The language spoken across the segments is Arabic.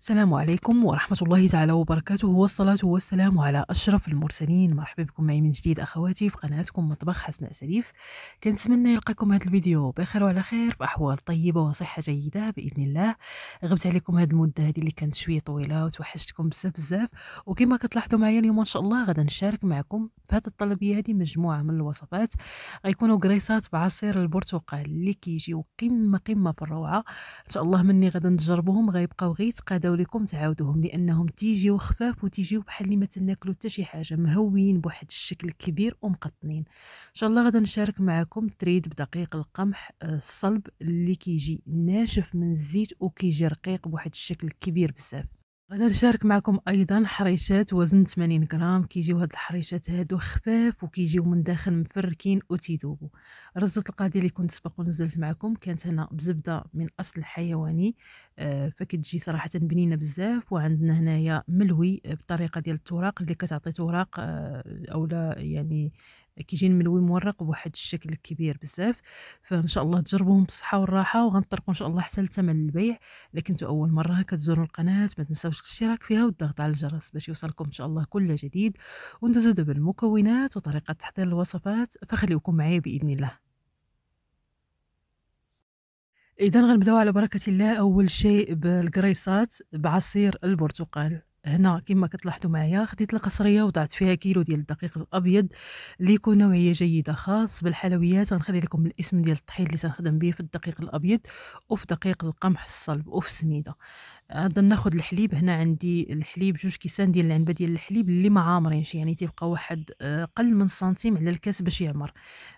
السلام عليكم ورحمة الله تعالى وبركاته والصلاة والسلام على أشرف المرسلين مرحبا بكم معي من جديد أخواتي في قناتكم مطبخ حسناء سليف كنتمنى يلقاكم هذا الفيديو بخير وعلى خير بأحوال طيبة وصحة جيدة بإذن الله غبت عليكم هذه المدة هذه اللي كانت شوية طويلة وتوحشتكم بزاف بزاف وكما كتلاحظوا معايا اليوم إن شاء الله غدا نشارك معكم في هذه الطلبية هذه مجموعة من الوصفات غيكونوا قريصات بعصير البرتقال اللي كيجيو قمة قمة في الروعة إن شاء الله مني غدا نجربوهم غيبقاو غير كنصيدو لكم تعاودوهم لانهم تيجيو خفاف وتيجيو بحال اللي ما تناكلو حتى شي حاجه مهويين بواحد الشكل كبير ومقطنين ان شاء الله غادي نشارك معكم تريد بدقيق القمح آه، الصلب اللي كيجي ناشف من الزيت وكيجي رقيق بواحد الشكل كبير بزاف غادي نشارك معكم ايضا حريشات وزن 80 غرام كيجيو هاد الحريشات هادو خفاف وكيجيو من داخل مفركين وتيذوبوا رزة القادية اللي كنت سبق ونزلت معكم كانت هنا بزبده من اصل حيواني آه، فكتجي صراحه بنينه بزاف وعندنا هنايا ملوي آه، بطريقه ديال التوراق اللي كتعطي توراق اولا آه، يعني من الوي مورق بواحد الشكل كبير بزاف فان شاء الله تجربوهم بالصحه والراحه وغنطرقوا ان شاء الله حتى لثمن البيع لكن انتم اول مره كتزوروا القناه ما تنساوش الاشتراك فيها والضغط على الجرس باش يوصلكم ان شاء الله كل جديد وندوزو دابا المكونات وطريقه تحضير الوصفات فخليكم معايا باذن الله اذا غنبداو على بركه الله اول شيء بالقريصات بعصير البرتقال هنا كما كتلاحظوا معايا خديت القصريه وضعت فيها كيلو ديال الدقيق الابيض اللي يكون نوعيه جيده خاص بالحلويات غنخلي لكم الاسم ديال الطحين اللي تنخدم به في الدقيق الابيض وفي دقيق القمح الصلب وفي السميده غادا ناخذ الحليب هنا عندي الحليب جوج كيسان ديال العنبه ديال الحليب اللي ما عامرينش يعني تيبقى واحد آه، قل من سنتيم على الكاس باش يعمر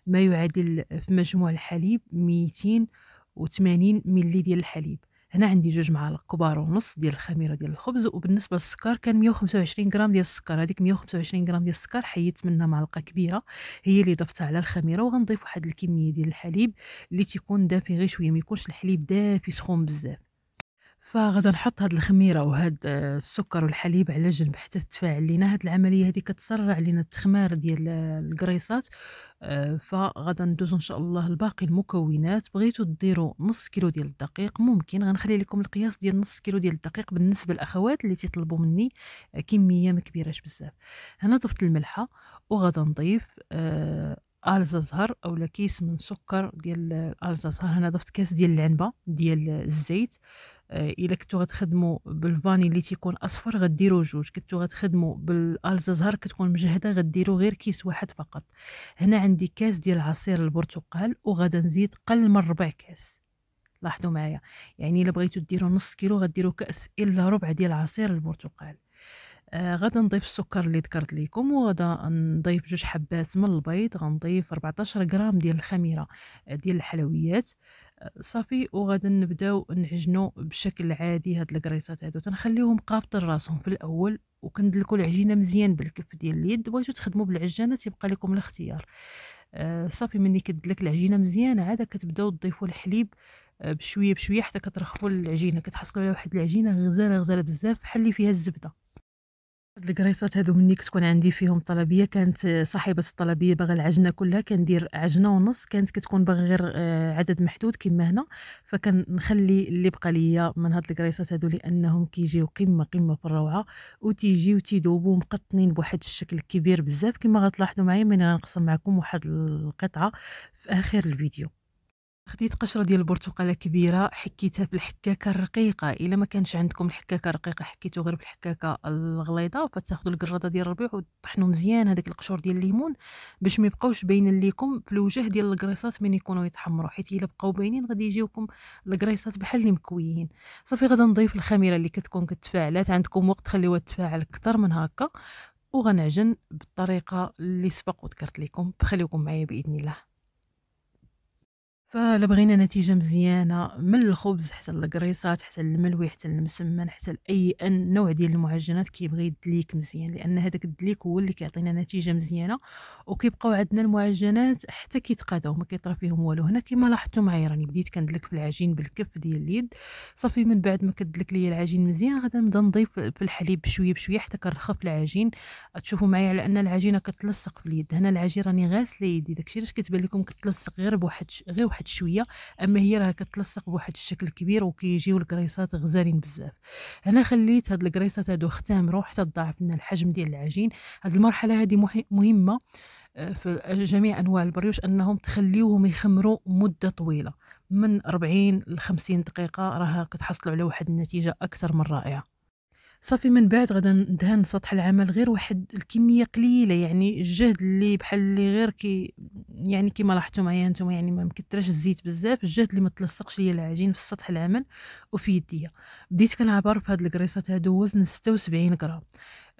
ما يعادل في مجموع الحليب 280 ملي ديال الحليب هنا عندي جوج معالق كبار ونص ديال الخميره ديال الخبز وبالنسبه للسكر كان 125 غرام ديال السكر هذيك 125 غرام ديال السكر حيدت منها معلقه كبيره هي اللي ضفتها على الخميره وغنضيف واحد الكميه ديال الحليب اللي تيكون دافي غير شويه ما يكونش الحليب دافي سخون بزاف فغادا نحط هاد الخميره وهاد آه، السكر والحليب على جنب حتى تتفاعل لينا هاد العمليه هذه كتسرع لينا التخمار ديال آه، الكريسات آه، فغادا ندوز ان شاء الله لباقي المكونات بغيتو ديروا نص كيلو ديال الدقيق ممكن غنخلي لكم القياس ديال نص كيلو ديال الدقيق بالنسبه للاخوات اللي تطلبوا مني كميه ما كبيراش بزاف هنا ضفت الملحه وغادا نضيف الزهر اولا كيس من سكر ديال الزهر هنا ضفت كاس ديال العنبه ديال الزيت آه، الا كنتو غتخدمو بالفاني اللي تيكون اصفر غديرو جوج كنتو غتخدمو بالالزهر كتكون مجهده غديرو غير كيس واحد فقط هنا عندي كاس ديال عصير البرتقال وغادا نزيد قل من ربع كاس لاحظوا معايا يعني الا بغيتو ديرو نص كيلو غديرو كاس الا ربع ديال عصير البرتقال آه، غدا نضيف السكر اللي ذكرت لكم وغدا نضيف جوج حبات من البيض غنضيف 14 غرام ديال الخميره آه، ديال الحلويات آه، صافي وغدا نبداو نعجنو بشكل عادي هاد الكريصات هادو تنخليوهم قابط راسهم في الاول وكندلكو العجينه مزيان بالكف ديال اليد بغيتو تخدمو بالعجانه تيبقى لكم الاختيار صافي ملي كدلك العجينه مزيان عاد كتبداو تضيفوا الحليب بشويه بشويه حتى كترخبوا العجينه كتحصلوا على واحد العجينه غزاله غزاله بزاف بحال اللي فيها الزبده الكريسات هادو مني كتكون عندي فيهم طلبيه كانت صاحبه الطلبيه باغا العجنه كلها كندير عجنه ونص كانت كتكون باغا غير آه، عدد محدود كما هنا فكنخلي اللي بقى ليا من هاد الكريسات هادو لانهم كيجيو قمه قمه في الروعه وتيجيو تيدوبو مقطنين بواحد الشكل كبير بزاف كما غتلاحظوا معايا ملي غنقسم معكم واحد القطعه في اخر الفيديو خديت قشره ديال البرتقاله كبيره حكيتها بالحكاكه الرقيقه الا ما كانش عندكم الحكاكه الرقيقه حكيتو غير بالحكاكه الغليظه فتاخذوا القراده ديال الربيع وطحنوا مزيان هذاك القشور ديال الليمون باش ما يبقاوش باينين ليكم في الوجه ديال الكريصات من يكونوا يتحمروا حيت الا بقاو باينين غادي يجيوكم الكريصات بحال اللي مكويين صافي غادي نضيف الخميره اللي كتكون كتفاعلات عندكم وقت خليوها تفاعل اكثر من هكا وغنعجن بالطريقه اللي سبق وذكرت لكم خليكم معايا باذن الله فلبغينا بغينا نتيجة مزيانة من الخبز حتى القريصات حتى الملوي حتى المسمن حتى أي نوع ديال المعجنات كيبغي الدليك مزيان لأن هذاك الدليك هو اللي كيعطينا نتيجة مزيانة وكيبقاو عندنا المعجنات حتى كيتقاداو ما كيطرا فيهم والو هنا كما لاحظتوا معايا راني بديت كندلك في العجين بالكف ديال اليد صافي من بعد ما كدلك ليا العجين مزيان غادا نبدا نضيف في الحليب بشويه بشويه حتى كنرخف العجين تشوفوا معايا على ان العجينه كتلصق في اليد هنا العجين راني غاسله يدي داكشي علاش كتبان لكم كتلصق غير بواحد غير واحد واحد شويه اما هي راه كتلصق بواحد الشكل كبير وكيجيو الكريصات غزالين بزاف هنا خليت هاد الكريصات هادو ختامرو حتى ضاعفنا لنا الحجم ديال العجين هاد المرحله هادي مهمه آه، في جميع انواع البريوش انهم تخليوهم يخمروا مده طويله من 40 ل 50 دقيقه راه كتحصلوا على واحد النتيجه اكثر من رائعه صافي من بعد غدا ندهن سطح العمل غير واحد الكميه قليله يعني الجهد اللي بحال اللي غير كي يعني كيما لاحظتوا معايا نتوما يعني ما مكثرش الزيت بزاف الجهد اللي ما تلصقش ليا العجين في سطح العمل وفي يديا بديت كنعبر في هاد الكريصات هادو وزن 76 غرام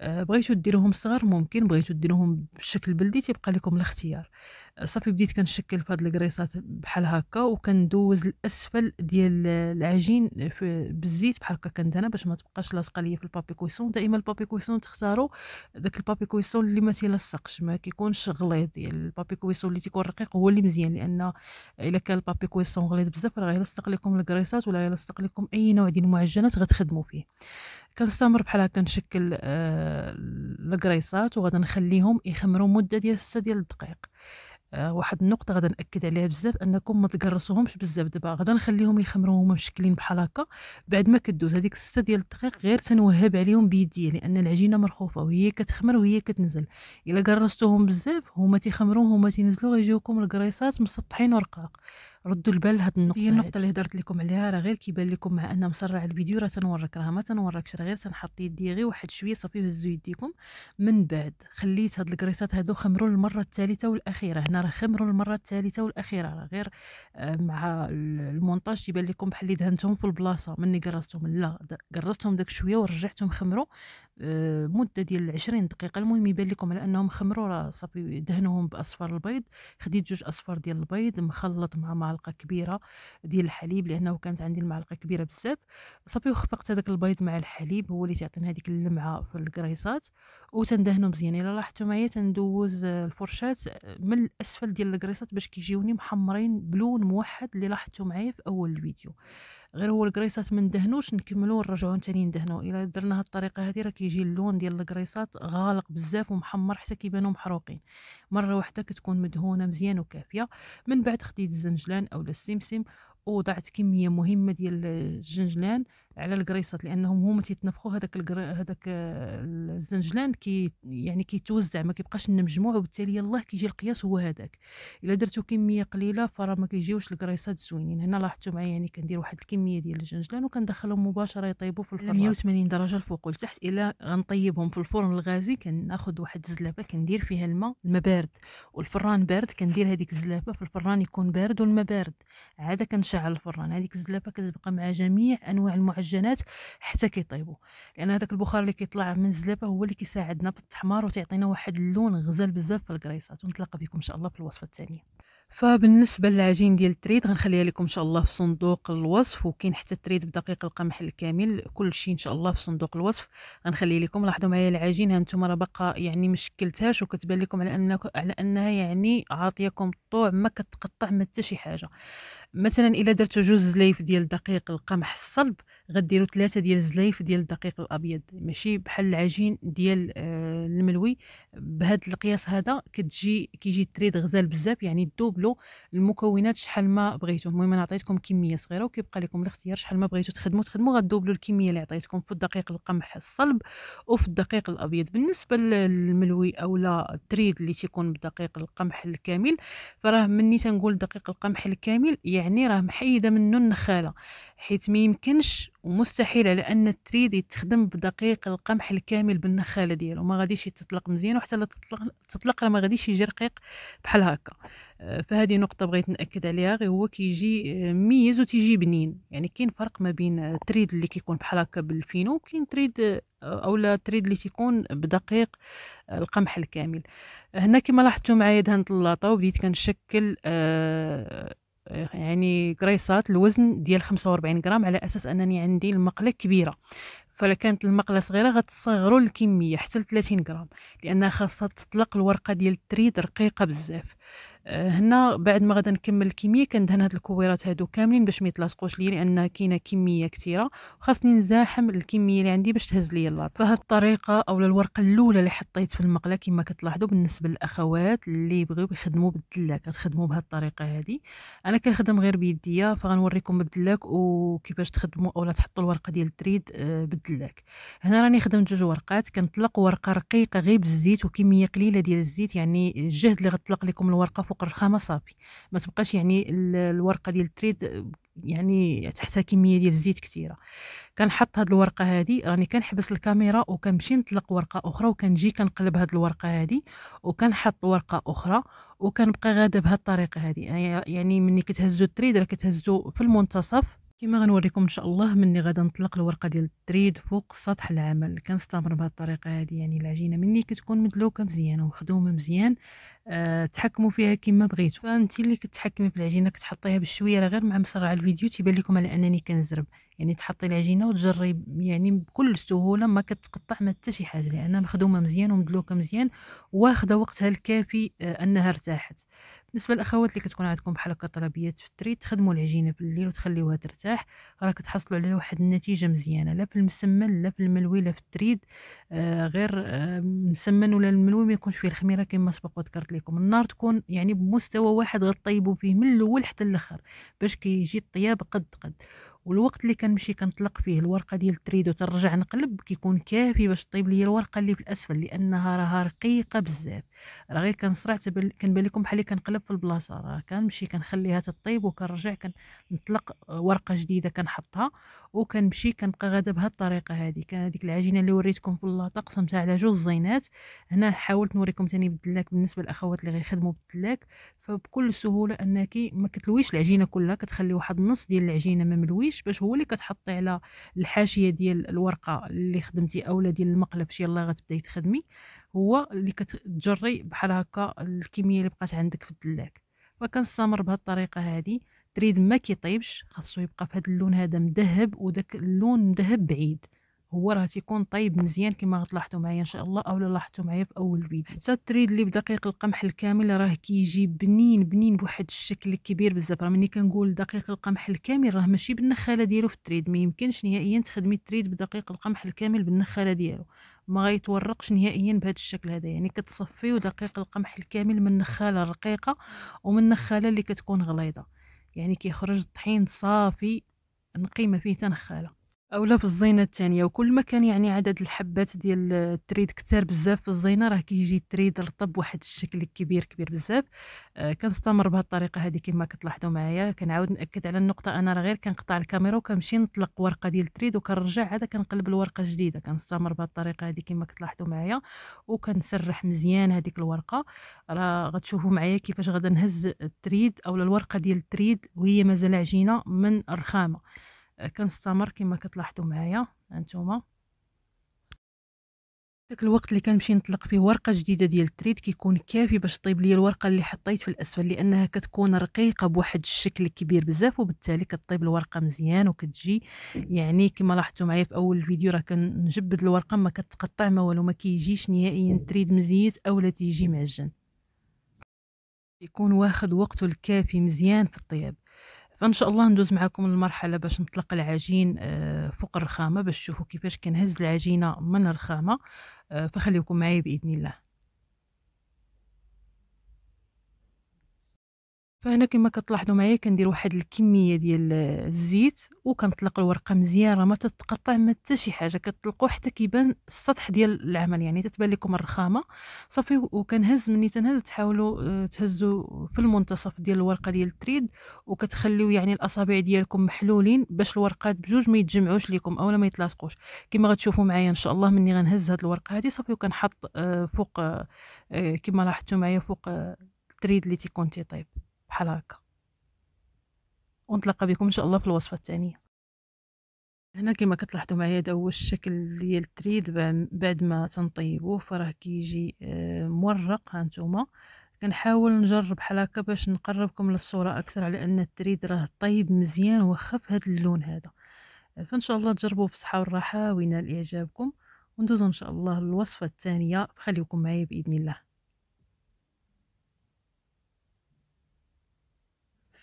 آه، بغيتو ديروهم صغار ممكن بغيتو ديروهم بشكل بلدي تيبقى لكم الاختيار آه، صافي بديت كنشكل فهاد الكريصات بحال هكا وكندوز الاسفل ديال العجين بالزيت بحال هكا كندهنها باش ما تبقاش لاصقه ليا في البابي كويسون دائما البابي كويسون تختاروا داك البابي كويسون اللي ما تيلصقش ما كيكونش غليظ ديال يعني البابي كويسون اللي تيكون رقيق هو اللي مزيان لان الا كان البابي كويسون غليظ بزاف راه غيلصق لكم الكريصات ولا يلصق لكم اي نوع ديال المعجنات غتخدموا فيه كنستمر بحال هكا نشكل الكريصات آه، وغادي نخليهم يخمروا مده ديال 6 ديال الدقائق آه، واحد النقطه غادي ناكد عليها بزاف انكم ما تقرصوهمش بزاف دابا غادي نخليهم يخمروا هما مشكلين بحال هكا بعد ما كدوز هذيك 6 ديال الدقائق غير تنوهب عليهم بيدي لان العجينه مرخوفه وهي كتخمر وهي كتنزل الا قرصتوهم بزاف هما تيخمروا هما تينزلوا غيجيوكم الكريصات مسطحين ورقاق ردوا البال لهاد النقطه هي النقطه اللي هضرت لكم عليها راه غير كيبان لكم مع ان مسرع الفيديو راه تنورك راه ما تنوركش راه غير تنحط يدي غير واحد شويه صافي هزوا يديكم من بعد خليت هاد الكريسات هادو خمروا للمره الثالثه والاخيره هنا راه خمروا للمره الثالثه والاخيره راه غير آه، مع المونتاج يبان لكم بحال اللي دهنتهم في البلاصه مني قرصتهم لا قرصتهم داك شويه ورجعتهم خمروا آه، مده ديال 20 دقيقه المهم يبان لكم على انهم خمروا راه صافي دهنوهم باصفر البيض خديت جوج اصفار ديال البيض مخلط مع معلقه كبيره ديال الحليب لانه كانت عندي المعلقه كبيره بزاف صافي وخفقت هذاك البيض مع الحليب هو اللي تيعطيني هذيك اللمعه في الكريصات وتندهنو مزيان الا لاحظتوا معايا تندوز الفرشاه من الاسفل ديال الكريصات باش كيجيوني محمرين بلون موحد اللي لاحظتوا معايا في اول الفيديو غير هو الكريصات ما ندهنوش نكملو ونرجعو ثاني ندهنو الا درنا هاد الطريقه هادي راه كيجي اللون ديال الكريصات غالق بزاف ومحمر حتى كيبانو محروقين مره واحده كتكون مدهونه مزيان وكافيه من بعد خديت الزنجلان اولا السمسم وضعت كميه مهمه ديال الجنجلان على الكريصات لانهم هما تيتنفخوا هذاك هذاك آه، الزنجلان كي يعني كيتوزع ما كيبقاش مجموع وبالتالي يلاه كيجي القياس هو هذاك الا درتو كميه قليله فراه ما كيجيوش الكريصات زوينين هنا لاحظتوا معايا يعني كندير واحد الكميه ديال الزنجلان وكندخلهم مباشره يطيبوا في الفرن 180 درجه الفوق والتحت الا غنطيبهم في الفرن الغازي كناخذ واحد الزلافه كندير فيها الماء الماء بارد والفران بارد كندير هذيك الزلافه في الفران يكون بارد والماء بارد عاد كنشعل الفران هذيك الزلافه كتبقى مع جميع انواع المعجنات المعجنات حتى كيطيبوا لان هذاك البخار اللي كيطلع من الزلابه هو اللي كيساعدنا في التحمار وتعطينا واحد اللون غزال بزاف في الكريسات ونتلاقى بكم ان شاء الله في الوصفه الثانيه فبالنسبه للعجين ديال التريد غنخليها لكم ان شاء الله في صندوق الوصف وكاين حتى التريد بدقيق القمح الكامل كل شيء ان شاء الله في صندوق الوصف غنخليه لكم لاحظوا معايا العجين ها انتم راه باقا يعني ما شكلتهاش وكتبان لكم على انك على انها يعني عاطيكم الطوع ما كتقطع ما حتى شي حاجه مثلا الا درتو جوج زلايف ديال دقيق القمح الصلب غديروا ثلاثة ديال الزلايف ديال الدقيق الابيض ماشي بحال العجين ديال آه، الملوي بهذا القياس هذا كتجي كيجي تريد غزال بزاف يعني دوبلو المكونات شحال ما بغيتو المهم انا عطيتكم كميه صغيره وكيبقى لكم الاختيار شحال ما بغيتو تخدمو تخدمو غدوبلو الكميه اللي عطيتكم في الدقيق القمح الصلب وفي الدقيق الابيض بالنسبه للملوي اولا تريد اللي تيكون بدقيق القمح الكامل فراه مني تنقول دقيق القمح الكامل يعني راه محيده منه النخاله حيت ما يمكنش على ان التريد يتخدم بدقيق القمح الكامل بالنخالة ديالو ما غاديش يتطلق مزيان وحتى لا تطلق تطلق ما غاديش يجي رقيق بحال هكا آه، فهذه نقطة بغيت نأكد عليها غير هو كيجي آه، ميز وتيجي بنين يعني كاين فرق ما بين التريد آه، اللي كيكون بحال هكا بالفينو وكاين تريد او لا تريد اللي تيكون بدقيق القمح الكامل هنا كما لاحظتوا معايا دهنت اللاطه وبديت كنشكل يعني كريصات الوزن ديال 45 غرام على اساس انني عندي المقله كبيره فلا كانت المقله صغيره غتصغروا الكميه حتى ل 30 غرام لانها خاصها تطلق الورقه ديال التريد رقيقه بزاف هنا بعد ما غادا نكمل الكميه كندهن هاد الكويرات هادو كاملين باش ما يتلاصقوش ليا لان كاينه كميه كثيره وخاصني نزاحم الكميه اللي عندي باش تهز ليا اللاط فهاد الطريقه اولا الورقه الاولى اللي حطيت في المقله كما كتلاحظوا بالنسبه للاخوات اللي بغيو يخدموا بالدلاك كتخدموا بهاد الطريقه هادي انا كنخدم غير بيديا فغنوريكم الدلاك وكيفاش تخدموا اولا تحطوا الورقه ديال التريد آه، بالدلاك هنا راني خدمت جوج ورقات كنطلق ورقه رقيقه غير بالزيت وكميه قليله ديال الزيت يعني الجهد اللي غتطلق لكم الورقه فوق الرخامه صافي ما تبقاش يعني الورقه ديال التريد يعني تحتها كميه ديال الزيت كثيره كنحط هاد الورقه هادي راني كنحبس الكاميرا وكنمشي نطلق ورقه اخرى وكنجي كنقلب هاد الورقه هادي وكنحط ورقه اخرى وكنبقى غاده بهاد الطريقه هادي يعني, يعني مني كتهزو التريد راه كتهزو في المنتصف كما غنوريكم ان شاء الله مني غادا نطلق الورقه ديال التريد فوق سطح العمل كنستمر بهذه الطريقه هذه يعني العجينه مني كتكون مدلوكه مزيان ومخدومه مزيان أه تحكموا فيها كما بغيتوا فانت اللي كتحكمي في العجينه كتحطيها بالشويه راه غير مع مسرعه الفيديو تيبان لكم على انني كنزرب يعني تحطي العجينه وتجري يعني بكل سهوله ما كتقطع ما حتى شي حاجه لانها مخدومه مزيان ومدلوكه مزيان واخده وقتها الكافي آه، انها ارتاحت بالنسبه للاخوات اللي كتكون عندكم بحال هكا طلبيات في التري تخدموا العجينه في الليل وتخليوها ترتاح راه كتحصلوا على واحد النتيجه مزيانه لا في المسمن لا في الملوي لا في التريد آه غير آه مسمن ولا الملوي ما يكونش فيه الخميره كما سبق وذكرت لكم النار تكون يعني بمستوى واحد غطيبوا فيه من الاول حتى الاخر باش كيجي كي الطياب قد قد والوقت اللي كنمشي كنطلق فيه الورقه ديال التريدو ترجع نقلب كيكون كافي باش طيب ليا الورقه اللي في الاسفل لانها راها رقيقه بزاف راه غير كنسرع كنبان لكم بحال كنقلب في البلاصه راه كنمشي كنخليها تطيب وكنرجع كنطلق آه، ورقه جديده كنحطها وكنمشي كنبقى غادا بهالطريقه هذه كان هذيك العجينه اللي وريتكم في اللاطق سمتها على جوج زينات هنا حاولت نوريكم ثاني بالدلاك بالنسبه للاخوات اللي غيخدموا بالدلاك فبكل سهوله انك ما كتلويش العجينه كلها كتخلي واحد النص ديال العجينه ما ملويش باش هو اللي كتحطي على الحاشيه ديال الورقه اللي خدمتي اولا ديال المقلب شي الله غتبداي تخدمي هو اللي كتجري بحال هكا الكميه اللي بقات عندك في الدلاك بهاد بهالطريقه هذه تريد ما كيطيبش خاصو يبقى في هذا اللون هذا مذهب وداك اللون مذهب بعيد هو راه تيكون طايب مزيان كما غتلاحظوا معايا ان شاء الله اولا لاحظتوا معايا في اول فيديو حتى التريد اللي بدقيق القمح الكامل راه كيجي بنين بنين بواحد الشكل كبير بزاف راه ملي كنقول دقيق القمح الكامل راه ماشي بالنخاله ديالو في التريد ما يمكنش نهائيا تخدمي التريد بدقيق القمح الكامل بالنخاله ديالو ما غيتورقش نهائيا بهذا الشكل هذا يعني كتصفيو دقيق القمح الكامل من النخاله الرقيقه ومن النخاله اللي كتكون غليظه يعني كيخرج الطحين صافي نقي ما فيه تنخاله اولا في الزينه الثانيه وكل ما كان يعني عدد الحبات ديال التريد كثار بزاف في الزينه راه كيجي التريد رطب واحد الشكل كبير كبير بزاف آه كنستمر بهذه الطريقه هذه كما كتلاحظوا معايا كنعاود ناكد على النقطه انا راه غير كنقطع الكاميرا وكنمشي نطلق ورقه ديال التريد وكنرجع عاد كنقلب الورقه جديده كنستمر بهذه الطريقه هذه كما كتلاحظوا معايا وكنسرح مزيان هذيك الورقه راه غتشوفوا معايا كيفاش غادا نهز التريد اولا الورقه ديال التريد وهي مازال عجينه من الرخامه كنستمر كما كتلاحظوا معايا هانتوما داك الوقت اللي كنمشي نطلق فيه ورقه جديده ديال التريد كيكون كافي باش طيب لي الورقه اللي حطيت في الاسفل لانها كتكون رقيقه بواحد الشكل كبير بزاف وبالتالي كطيب الورقه مزيان وكتجي يعني كما لاحظتوا معايا في اول الفيديو راه كنجبد الورقه ما كتقطع ما والو ما كيجيش نهائيا التريد مزيت او لا تيجي معجن يكون واخد وقته الكافي مزيان في الطياب فان شاء الله ندوز معكم المرحله باش نطلق العجين آه، فوق الرخامه باش تشوفوا كيفاش كنهز العجينه من الرخامه آه، فخليكم معايا باذن الله فهنا كما كتلاحظوا معايا كندير واحد الكميه ديال الزيت وكنطلق الورقه مزيان راه ما تتقطع ما حتى شي حاجه كتطلقوا حتى كيبان السطح ديال العمل يعني تتبان لكم الرخامه صافي وكنهز مني تنهز تحاولوا آه، تهزوا في المنتصف ديال الورقه ديال التريد وكتخليوا يعني الاصابع ديالكم محلولين باش الورقات بجوج ما يتجمعوش لكم اولا ما يتلاصقوش كما غتشوفوا معايا ان شاء الله مني غنهز هاد الورقه هذه صافي وكنحط آه، فوق آه، كما لاحظتوا معايا فوق التريد اللي تيكون تيطيب بحال هكا ونتلقى بكم ان شاء الله في الوصفه الثانيه هنا كما كتلاحظوا معايا هذا هو الشكل ديال التريد بعد ما تنطيبوه فراه كيجي آه، مورق هانتوما كنحاول نجرب بحال هكا باش نقربكم للصوره اكثر على ان التريد راه طيب مزيان واخا بهذا اللون هذا فان شاء الله تجربوه بالصحه والراحه وينال اعجابكم وندوزو ان شاء الله للوصفه الثانيه خليكم معايا باذن الله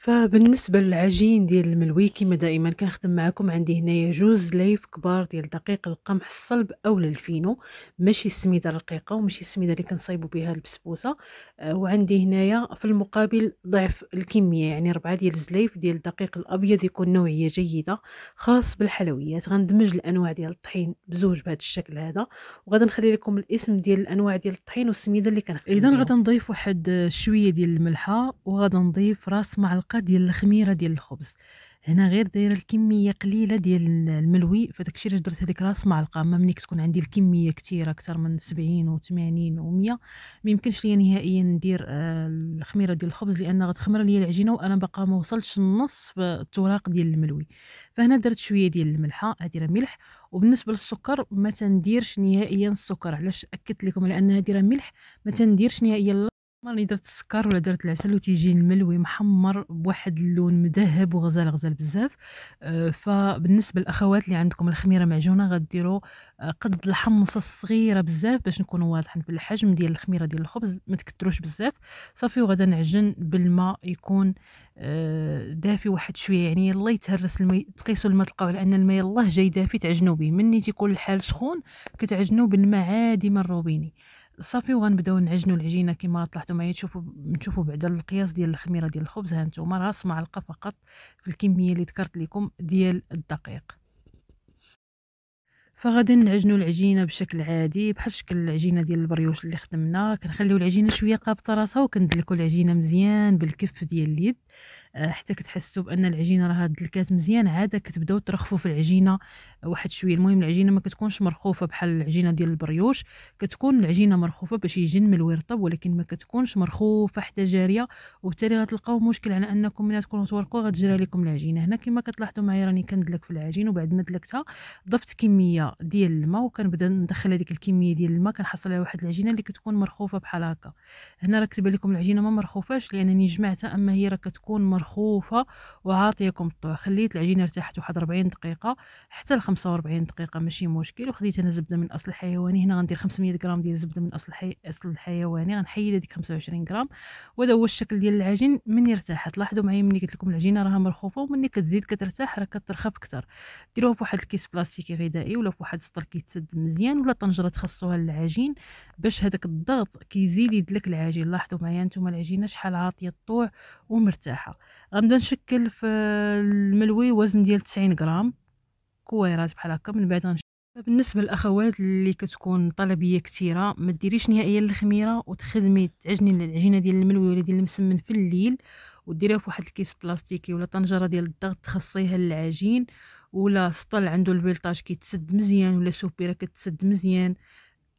فبالنسبة للعجين ديال الملوي كما دائما كنخدم معكم عندي هنا جوز ليف كبار ديال دقيق القمح الصلب او الفينو ماشي السميده الرقيقه ومشي السميده اللي كنصيبو بها البسبوسه آه، وعندي هنايا في المقابل ضعف الكميه يعني ربعة ديال الزليف ديال الدقيق الابيض يكون نوعيه جيده خاص بالحلويات غندمج الانواع ديال الطحين بزوج بهذا الشكل هذا وغادي نخلي لكم الاسم ديال الانواع ديال الطحين والسميده اللي كنخدم اذا غادي نضيف واحد شويه ديال الملحه وغادي نضيف راس معلقه الطبقه ديال الخميره ديال الخبز هنا غير دايره الكميه قليله ديال الملوي فداكشي علاش درت هذيك راس معلقه ما ملي كتكون عندي الكميه كثيره اكثر من 70 و80 و100 ما يمكنش ليا نهائيا ندير آه، الخميره ديال الخبز لان غتخمر ليا العجينه وانا باقا ما وصلتش النص التراق ديال الملوي فهنا درت شويه ديال الملحه راه ملح وبالنسبه للسكر ما تنديرش نهائيا السكر علاش اكدت لكم لان راه ملح ما تنديرش نهائيا مرة درت السكر ولا درت العسل وتيجي الملوي محمر بواحد اللون مذهب وغزال غزال بزاف آه، فبالنسبه للاخوات اللي عندكم الخميره معجونه غديروا آه، قد الحمصه الصغيره بزاف باش نكونوا واضحين بالحجم ديال الخميره ديال الخبز ما تكثروش بزاف صافي وغدا نعجن بالماء يكون آه، دافي واحد شويه يعني يلا يتهرس الماء تقيسوا الماء تلقاو لان الماء يلاه جاي دافي تعجنوا به مني تيكون الحال سخون كتعجنوا بالماء عادي مروبيني صافي وغنبداو نعجنوا العجينه كما طلعتوا معايا تشوفوا نشوفوا بعدا القياس ديال الخميره ديال الخبز ها نتوما راس معلقه فقط في الكميه اللي ذكرت لكم ديال الدقيق فغادي نعجنوا العجينه بشكل عادي بحال شكل العجينه ديال البريوش اللي خدمنا كنخليو العجينه شويه قابطه راسها وكندلكوا العجينه مزيان بالكف ديال اليد آه، حتى كتحسوا بان العجينه راها دلكات مزيان عاد كتبداو ترخفوا في العجينه واحد شويه المهم العجينه ما كتكونش مرخوفه بحال العجينه ديال البريوش كتكون العجينه مرخوفه باش يجن من الورطه ولكن ما كتكونش مرخوفه حتى جاريه وبالتالي غتلقاو مشكل على انكم ملي تكونوا تورقوا غتجرى لكم العجينه هنا كما كتلاحظوا معايا راني كندلك في العجين وبعد ما دلكتها ضفت كميه ديال الماء وكنبدا ندخل هذيك الكميه ديال الماء كنحصل على واحد العجينه اللي كتكون مرخوفه بحال هكا هنا راه كتبان لكم العجينه ما مرخوفاش لانني جمعتها اما هي راه كتكون مرخوفة مرخوفه وعاطيكم الطوع خليت العجينه ارتاحت واحد 40 دقيقه حتى ل 45 دقيقه ماشي مشكل وخديت انا زبده من اصل حيواني هنا غندير 500 غرام ديال الزبده من اصل حي... اصل حيواني غنحيد هذيك 25 غرام وهذا هو الشكل ديال العجين مني ارتاحت لاحظوا معايا ملي قلت لكم العجينه راها مرخوفه ومني كتزيد كترتاح راه كترخف اكثر ديروها واحد الكيس بلاستيكي غذائي ولا واحد السطر كيتسد مزيان ولا طنجره تخصوها للعجين باش هذاك الضغط كيزيد يدلك العجين لاحظوا معايا نتوما العجينه شحال عاطيه الطوع ومرتاحه غنبدا نشكل في الملوي وزن ديال 90 غرام كويرات بحال هكا من بعد غنشكل بالنسبه للاخوات اللي كتكون طلبيه كثيره ما ديريش نهائيا الخميره وتخدمي تعجني العجينه ديال الملوي ولا ديال المسمن في الليل وديريها في واحد الكيس بلاستيكي ولا طنجره ديال الضغط تخصيها للعجين ولا سطل عنده البيلطاج كيتسد مزيان ولا سوبيره كتسد مزيان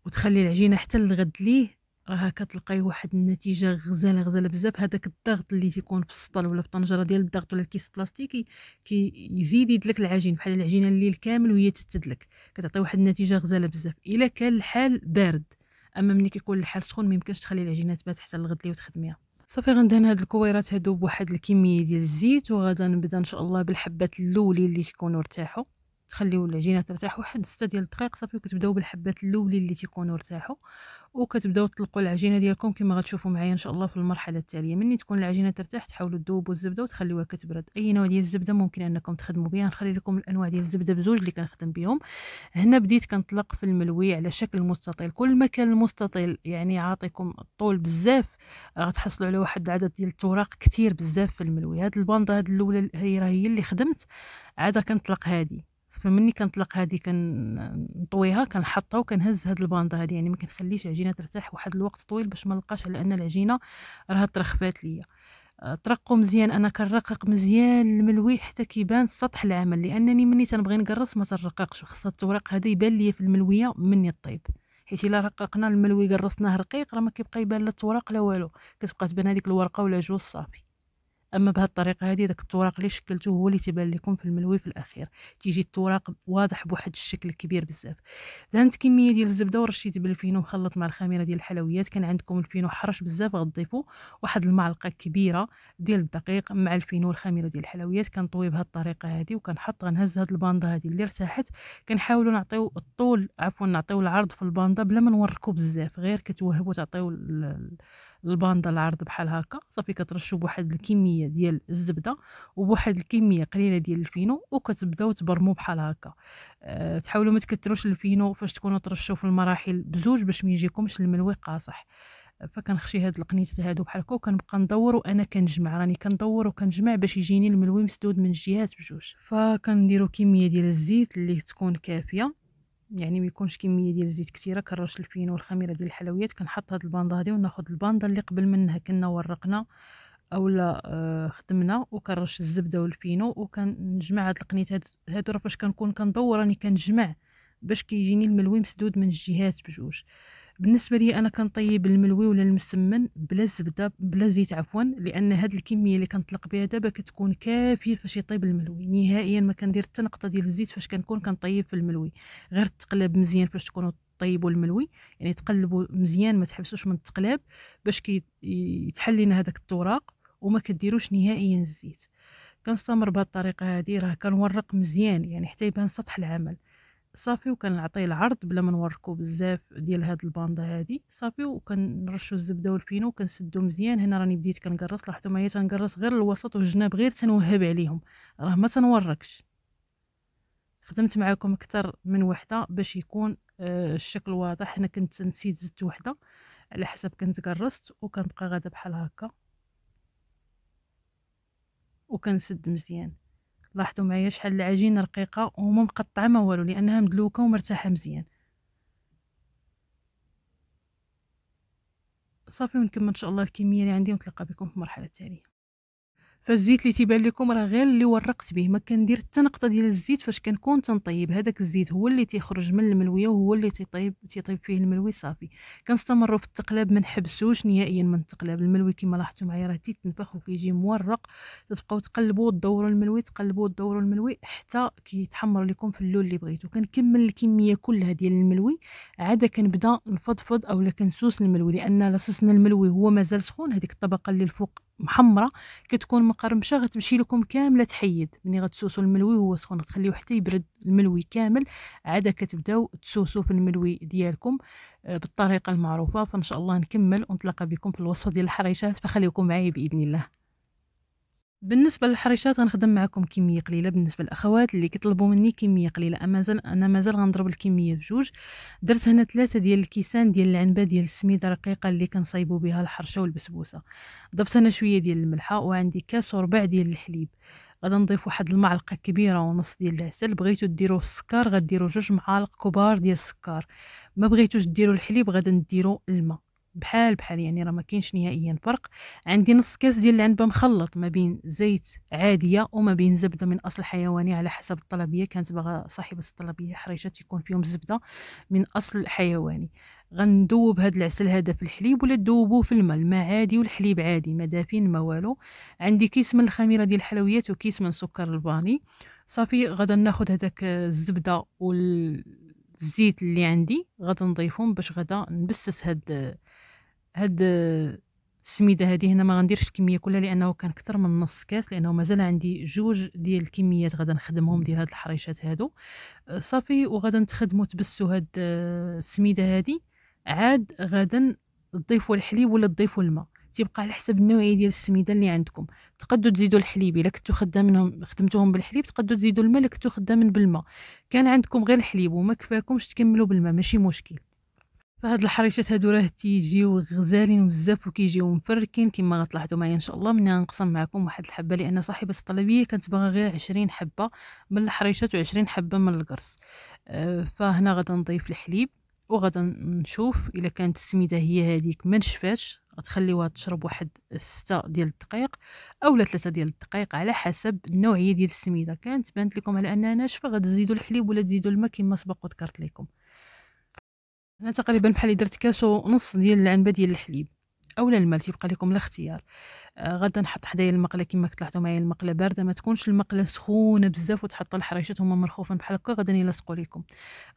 وتخلي العجينه حتى الغد ليه راه كتلقاي واحد النتيجه غزاله غزاله بزاف هذاك الضغط اللي تيكون في السطل ولا في الطنجره ديال الضغط ولا الكيس بلاستيكي كيزيد يدلك العجين بحال العجينه الليل كامل وهي تتدلك كتعطي واحد النتيجه غزاله بزاف الا كان الحال بارد اما ملي كيكون الحال سخون ميمكنش تخلي العجينه تبات حتى الغد وتخدميها صافي غندهن هاد الكويرات هادو بواحد الكميه ديال الزيت وغادا نبدا ان شاء الله بالحبات الاولين اللي تكونوا ارتاحوا تخليو العجينه ترتاح واحد 6 ديال الدقائق صافي وكتبداو بالحبات الاولين اللي تيكونوا ارتاحوا وكتبداو تطلقوا العجينه ديالكم كما غتشوفوا معايا ان شاء الله في المرحله التاليه مني تكون العجينه ترتاح تحاولوا تذوبوا الزبده وتخليوها كتبرد اي نوع ديال الزبده ممكن انكم تخدموا بها نخلي لكم الانواع ديال الزبده بزوج اللي كنخدم بهم هنا بديت كنطلق في الملوي على شكل مستطيل كل ما كان المستطيل يعني عاطيكم الطول بزاف راه غتحصلوا على واحد العدد ديال التوراق كتير بزاف في الملوي هاد الباندا هاد الاولى هي راه هي اللي خدمت عاد كنطلق هذه فمني كنطلق هذه كنطويها كنحطها وكنهز هاد الباندا هذه يعني ما كنخليش العجينه ترتاح واحد الوقت طويل باش ما نلقاش على ان العجينه راها ترخفات ليا ترقو آه، مزيان انا كنرقق مزيان الملوي حتى كيبان سطح العمل لانني مني تنبغي نقرص ما تنرققش وخاصه التورق هذا يبان ليا في الملويه مني الطيب حيت الا رققنا الملوي قرصناه رقيق راه ما كيبقى يبان لا التورق لا والو كتبقى تبان هذيك الورقه ولا جوج صافي اما الطريقه هذه داك التوراق اللي شكلته هو اللي تيبان لكم في الملوي في الاخير تيجي التوراق واضح بواحد الشكل كبير بزاف دهنت كميه ديال الزبده ورشيت بالفينو مخلط مع الخميره ديال الحلويات كان عندكم الفينو حرش بزاف غضيفوا واحد المعلقه كبيره ديال الدقيق مع الفينو والخميره ديال الحلويات كنطوي الطريقه هذه وكنحط غنهز هاد الباندا هذه اللي ارتاحت كنحاولوا نعطيو الطول عفوا نعطيو العرض في الباندا بلا ما نوركو بزاف غير كتوهبوا تعطيو الباندا العرض بحال هكا صافي كترشوا بواحد الكميه كميه ديال الزبده وبواحد الكميه قليله ديال الفينو وكتبداو تبرموا بحال هكا أه تحاولوا ما تكثروش الفينو فاش تكونوا ترشوا في المراحل بزوج باش ما يجيكمش الملوي قاصح فكنخشي هاد القنيتات هادو بحال هكا وكنبقى ندور وانا كنجمع راني كندور وكنجمع باش يجيني الملوي مسدود من الجهات بجوج فكنديروا كميه ديال الزيت اللي تكون كافيه يعني ما يكونش كميه ديال الزيت كثيره كنرش الفينو والخميره ديال الحلويات كنحط هاد الباندا هادي وناخذ الباندا اللي قبل منها كنا ورقنا اولا آه، خدمنا وكنرش الزبده والفينو وكنجمع هاد القنيت هاد هادو راه فاش كنكون كندور راني كنجمع باش كيجيني الملوي مسدود من الجهات بجوج بالنسبه لي انا كنطيب الملوي ولا المسمن بلا زبده بلا زيت عفوا لان هاد الكميه اللي كنطلق بها دابا كتكون كافيه فاش يطيب الملوي نهائيا ما كندير حتى نقطه ديال الزيت فاش كنكون كنطيب في الملوي غير تقلب مزيان فاش تكونوا طيبوا الملوي يعني تقلبوا مزيان ما تحبسوش من التقلاب باش كي يتحل لنا هذاك التوراق وما كديروش نهائيا الزيت كنستمر بهذه الطريقه هذه راه كنورق مزيان يعني حتى يبان سطح العمل صافي وكنعطيه العرض بلا ما نوركو بزاف ديال هاد الباندا هادي صافي وكنرشو الزبده والفينو وكنسدو مزيان هنا راني بديت كنقرص لاحظتوا معايا تنقرص غير الوسط والجناب غير تنوهب عليهم راه ما تنوركش خدمت معاكم اكثر من وحده باش يكون آه الشكل واضح انا كنت نسيت زدت وحده على حسب كنت قرصت وكنبقى غادا بحال هكا وكنسد مزيان لاحظوا معايا شحال العجينه رقيقه وما مقطعه ما والو لانها مدلوكه ومرتاحه مزيان صافي ونكمل ان شاء الله الكميه اللي عندي ونتلقى بكم في المرحله التاليه فالزيت اللي تيبان لكم راه غير اللي ورقت به ما كندير حتى نقطه ديال الزيت فاش كنكون تنطيب هذاك الزيت هو اللي تيخرج من الملويه وهو اللي تيطيب تيطيب فيه الملوي صافي كنستمروا في التقلاب ما نحبسوش نهائيا من التقلاب الملوي كما لاحظتوا معايا راه تيتنفخ وكيجي مورق تبقاو تقلبوا تدوروا الملوي تقلبوا تدوروا الملوي حتى كيتحمر لكم في اللون اللي بغيتو كنكمل الكميه كلها ديال الملوي عاد كنبدا نفضفض اولا كنسوس الملوي لان لصصنا الملوي هو مازال سخون هذيك الطبقه اللي الفوق محمره كتكون مقرمشه غتمشي لكم كامله تحيد ملي غتسوسو الملوي وهو سخون غتخليوه حتى يبرد الملوي كامل عادة كتبداو تسوسو في الملوي ديالكم آه، بالطريقه المعروفه فان شاء الله نكمل ونتلقى بكم في الوصفه ديال الحريشات فخليكم معايا باذن الله بالنسبه للحريشات غنخدم معكم كميه قليله بالنسبه للاخوات اللي كيطلبوا مني كميه قليله مازال انا مازال غنضرب الكميه بجوج درت هنا ثلاثه ديال الكيسان ديال العنبه ديال السميده رقيقه اللي كنصايبوا بها الحرشه والبسبوسه ضبت هنا شويه ديال الملحه وعندي كاس وربع ديال الحليب غادي نضيف واحد المعلقه كبيره ونص ديال العسل بغيتو ديرو السكر غديرو جوج معالق كبار ديال السكر ما بغيتوش ديرو الحليب غادي نديرو الماء بحال بحال يعني راه ما كاينش نهائيا فرق عندي نص كاس ديال العنبه مخلط ما بين زيت عاديه وما بين زبده من اصل حيواني على حسب الطلبيه كانت باغا صاحبه الطلبيه حريشات يكون فيهم زبده من اصل حيواني غندوب هاد العسل هذا في الحليب ولا تذوبوه في الماء الماء عادي والحليب عادي ما دافين ما والو عندي كيس من الخميره ديال الحلويات وكيس من سكر الفاني صافي غدا ناخذ هذاك الزبده والزيت الزيت اللي عندي غدا نضيفهم باش غدا نبسس هاد هاد السميده هذه هنا ما غنديرش الكميه كلها لانه كان اكثر من نص كاس لانه مازال عندي جوج ديال الكميات غادا نخدمهم ديال هاد الحريشات هادو صافي وغادا نتخدمو تبسو هاد السميده هذه عاد غادا تضيفوا الحليب ولا تضيفوا الماء تيبقى على حسب النوعيه ديال السميده اللي عندكم تقدروا تزيدوا الحليب الا كنتو خدامينهم خدمتوهم بالحليب تقدروا تزيدوا الماء الا كنتو خدامين بالماء كان عندكم غير الحليب وما كفاكمش تكملوا بالماء ماشي مشكل فهاد الحريشات هادو راه تيجيو غزالين بزاف وكيجيو مفركين كما غتلاحظوا معايا ان شاء الله منها نقسم معكم واحد الحبه لان صاحبه الطلبيه كانت باغا غير عشرين حبه من الحريشات وعشرين حبه من القرص آه، فهنا غادي نضيف الحليب وغادي نشوف الا كانت السميده هي هذيك ما نشفاش غتخليوها تشرب واحد ستة ديال الدقائق اولا ثلاثة ديال الدقائق على حسب النوعيه ديال السميده كانت بانت لكم على انها ناشفه غتزيدوا الحليب ولا تزيدوا الماء كما سبق وذكرت لكم هنا تقريبا بحال درت كاس ونص ديال العنبه ديال الحليب اولا الماء تيبقى لكم الاختيار غدا نحط حدايا المقله كما تلاحظوا معايا المقله بارده ما تكونش المقله سخونه بزاف وتحط الحريشات هما مرخوفين بحال هكا غدا يلصقوا لكم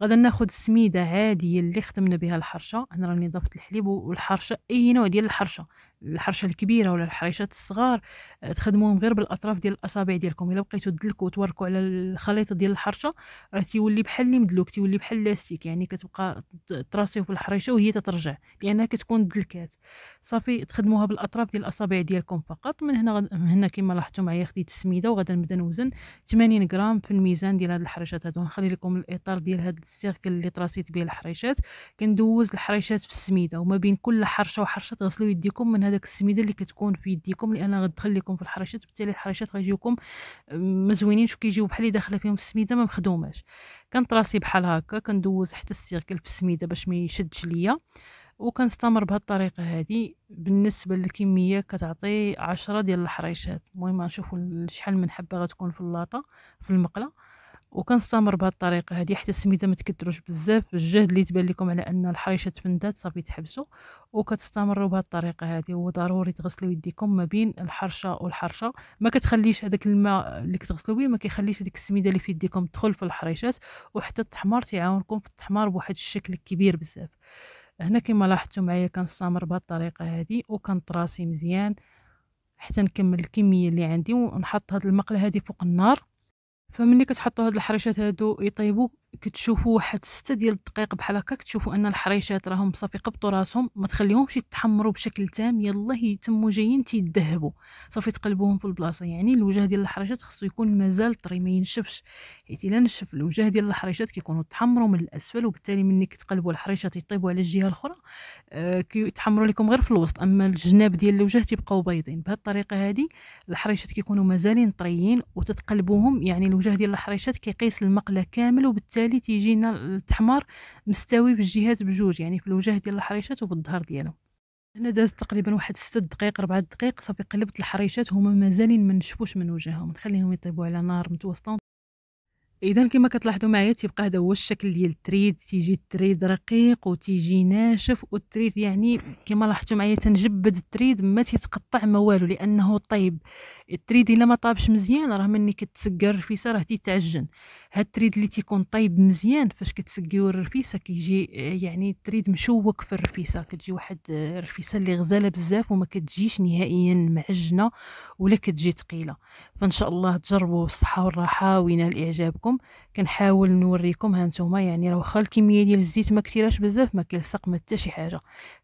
غدا ناخذ السميده عاديه اللي خدمنا بها الحرشه هنا راني ضفت الحليب والحرشه اي نوع ديال الحرشه الحرشه الكبيره ولا الحريشات الصغار آه، تخدموهم غير بالاطراف ديال الاصابع ديالكم الا بقيتو تدلكوا وتوركوا على الخليط ديال الحرشه راه تيولي بحال اللي مدلوك تيولي بحال لاستيك يعني كتبقى تراسيو في الحريشه وهي تترجع لانها كتكون دلكات صافي تخدموها بالاطراف ديال الاصابع ديالكم لكم فقط من هنا غد... من هنا كما لاحظتوا معايا خديت السميده وغادا نبدا نوزن 80 غرام في الميزان ديال هاد الحريشات هادو نخلي لكم الاطار ديال هاد السيركل اللي تراسيت به الحريشات كندوز الحريشات في السميده وما بين كل حرشه وحرشه تغسلوا يديكم من هذاك السميده اللي كتكون في يديكم لان غدخل لكم في الحريشات بالتالي الحريشات غيجيوكم آه، مزوينينش وكيجيو بحال اللي داخله فيهم السميده ما مخدوماش كنطراسي بحال هكا كندوز حتى السيركل في السميده باش ما يشدش ليا وكنستمر بهالطريقه هذه بالنسبه للكميه كتعطي عشرة ديال الحريشات المهم نشوفوا شحال من حبه غتكون في اللاطه في المقله وكنستمر بهاد الطريقه هذه حتى السميده ما تكثروش بزاف الجهد اللي تبان لكم على ان الحريشه تفندات صافي تحبسوا وكتستمروا بهاد الطريقه هذه وضروري تغسلوا يديكم ما بين الحرشه والحرشه ما كتخليش هذاك الماء اللي كتغسلوا به ما كيخليش هذيك السميده اللي في يديكم تدخل في الحريشات وحتى التحمار تيعاونكم في التحمار بواحد الشكل كبير بزاف هنا كما لاحظتوا معايا كنستمر بهذه الطريقه هذه وكنطراسي مزيان حتى نكمل الكميه اللي عندي ونحط هاد المقله هذه فوق النار فملي كتحطوا هاد الحريشات هادو يطيبوا كتشوفوا واحد ستة ديال الدقائق بحال هكا كتشوفوا ان الحريشات راهم صافي قبطوا راسهم ما تخليهمش يتحمروا بشكل تام يلا يتموا جايين تيذهبوا صافي تقلبوهم في البلاصه يعني الوجه ديال الحريشات خصو يكون مازال طري ما ينشفش حيت الا نشف الوجه ديال الحريشات كيكونوا تحمروا من الاسفل وبالتالي ملي كتقلبوا الحريشات يطيبوا على الجهه الاخرى أه كيتحمروا لكم غير في الوسط اما الجناب ديال الوجه تيبقاو بيضين بهذه الطريقه هذه الحريشات كيكونوا مازالين طريين وتتقلبوهم يعني الوجه ديال الحريشات كيقيس المقله كامل وبالتالي وبالتالي تيجينا التحمر مستوي بالجهات بجوج يعني في الوجه ديال الحريشات وبالظهر ديالهم هنا دازت تقريبا واحد ستة دقائق ربعة دقائق صافي قلبت الحريشات هما مازالين ما نشفوش من وجههم نخليهم يطيبوا على نار متوسطه اذا كما كتلاحظوا معايا تيبقى هذا هو الشكل ديال التريد تيجي التريد رقيق وتيجي ناشف والتريد يعني كما لاحظتوا معايا تنجبد التريد ما تيتقطع ما والو لانه طيب التريد الا ما طابش مزيان راه ملي كتسكر الرفيسه راه تيتعجن هاد التريد اللي تيكون طايب مزيان فاش كتسقيو الرفيسه كيجي آه، يعني التريد مشوك في الرفيسه كتجي واحد الرفيسه آه، اللي غزاله بزاف وما كتجيش نهائيا معجنه ولا كتجي ثقيله فان شاء الله تجربوا بالصحه والراحه وينال اعجابكم لكم كنحاول نوريكم ها نتوما يعني راه واخا الكميه ديال الزيت ما كثيراش بزاف ما كيلصق ما حتى شي حاجه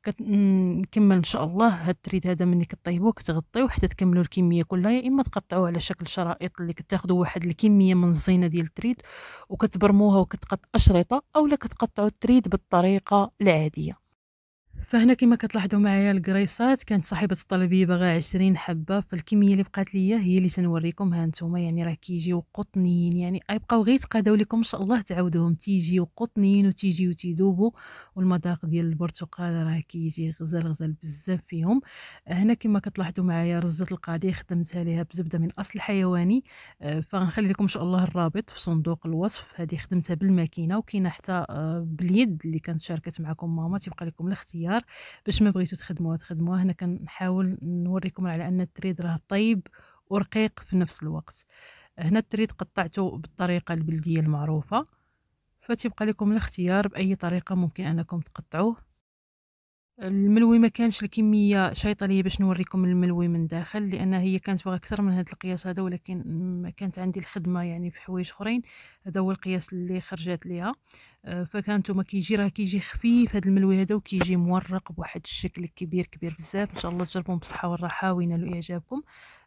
كنكمل ان شاء الله هاد التريد هذا ملي كطيبوه كتغطيوه حتى تكملوا الكميه كلها يا اما تقطعوه على شكل شرائط اللي كتاخذوا واحد الكميه من الزينه ديال التريد وكتبرموها وكتقطع اشرطه اولا كتقطعوا التريد بالطريقه العاديه فهنا كما كتلاحظوا معايا الكريصات كانت صاحبة الطلبية باغا عشرين حبة فالكمية اللي بقات ليا هي اللي تنوريكم ها نتوما يعني راه كيجيو قطنيين يعني غيبقاو غير يتقاداو لكم ان شاء الله تعاودوهم تيجيو قطنيين وتيجيو تيذوبوا والمذاق ديال البرتقال راه كيجي غزال غزال بزاف فيهم هنا كما كتلاحظوا معايا رزة القاضي خدمتها ليها بزبدة من اصل حيواني آه، فغنخلي لكم ان شاء الله الرابط في صندوق الوصف هذه خدمتها بالماكينة وكاينه حتى آه، باليد اللي كانت شاركت معكم ماما تيبقى لكم الاختيار النهار باش ما بغيتو تخدموها تخدموها هنا كنحاول نوريكم على ان التريد راه طيب ورقيق في نفس الوقت هنا التريد قطعته بالطريقه البلديه المعروفه فتبقى لكم الاختيار باي طريقه ممكن انكم تقطعوه الملوي ما كانش الكميه شيطانيه باش نوريكم الملوي من داخل لان هي كانت باغا اكثر من هذا القياس هذا ولكن كانت عندي الخدمه يعني في حوايج اخرين هذا هو القياس اللي خرجت ليها آه، فكانتو ما كيجي راه كيجي خفيف هذا الملوي هذا وكيجي مورق بواحد الشكل كبير كبير بزاف ان شاء الله تجربوه بالصحه والراحه وينالوا اعجابكم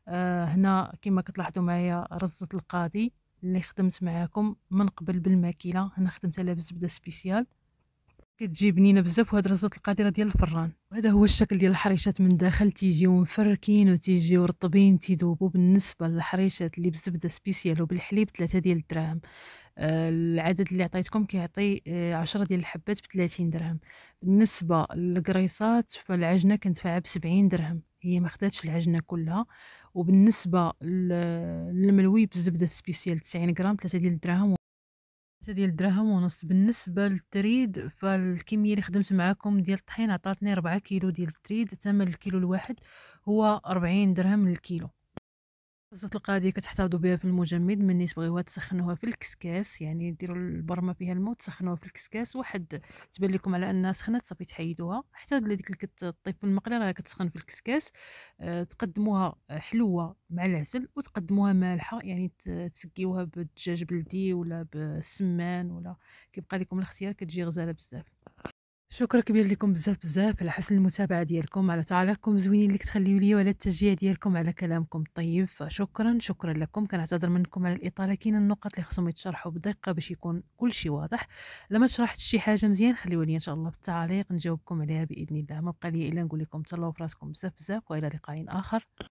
آه، هنا كما كتلاحظوا معايا رزه القاضي اللي خدمت معاكم من قبل بالماكله هنا خدمت عليها بزبده سبيسيال كتجي بنينه بزاف وهاد رزات القادره ديال الفران وهذا هو الشكل ديال الحريشات من داخل تيجيو مفركين وتيجيو رطبين تيذوبوا بالنسبه للحريشات اللي بالزبده سبيسيال وبالحليب ثلاثة ديال الدراهم آه، العدد اللي عطيتكم كيعطي آه، عشرة ديال الحبات بثلاثين درهم بالنسبه للقريصات فالعجنه كندفعها بسبعين درهم هي ما خداتش العجنه كلها وبالنسبه للملوي بالزبده سبيسيال 90 غرام ثلاثة ديال الدراهم ديال الدراهم ونص بالنسبه للتريد فالكميه اللي خدمت معاكم ديال الطحين عطاتني 4 كيلو ديال التريد ثمن الكيلو الواحد هو 40 درهم للكيلو بزاف القادي كتحتفظوا بها في المجمد من نيس بغيوها تسخنوها في الكسكاس يعني ديروا البرمه فيها الماء وتسخنوها في الكسكاس واحد تبان لكم على انها سخنت صافي تحيدوها حتى ديك اللي كتطيب في المقله راه كتسخن في الكسكاس آه، تقدموها حلوه مع العسل وتقدموها مالحه يعني تسقيوها بالدجاج بلدي ولا بالسمان ولا كيبقى لكم الاختيار كتجي غزاله بزاف شكرا كبير لكم بزاف بزاف على حسن المتابعه ديالكم على تعليقكم زوينين اللي كتخليو لي وعلى التشجيع ديالكم على كلامكم الطيب فشكرا شكرا لكم كنعتذر منكم على الاطاله كاين النقط اللي خصهم يتشرحوا بدقه باش يكون كل شيء واضح لما شرحت شي حاجه مزيان خليو لي ان شاء الله بالتعليق نجاوبكم عليها باذن الله ما بقى لي الا نقول لكم تهلاو فراسكم بزاف بزاف والى لقاء اخر